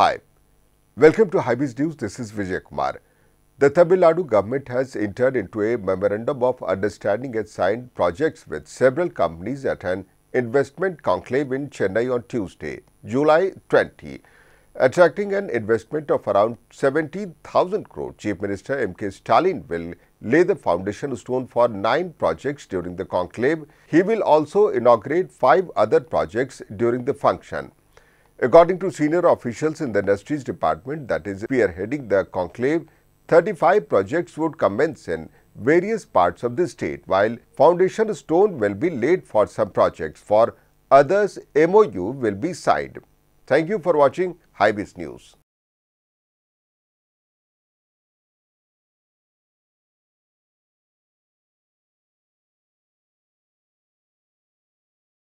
Hi, welcome to Hybis News. This is Vijay Kumar. The Tamil Nadu government has entered into a memorandum of understanding and signed projects with several companies at an investment conclave in Chennai on Tuesday, July 20, attracting an investment of around 17,000 crore. Chief Minister M.K. Stalin will lay the foundation stone for nine projects during the conclave. He will also inaugurate five other projects during the function. According to senior officials in the Industries Department that is spearheading the conclave, 35 projects would commence in various parts of the state while foundation stone will be laid for some projects. For others, MOU will be signed. Thank you for watching Hybis News.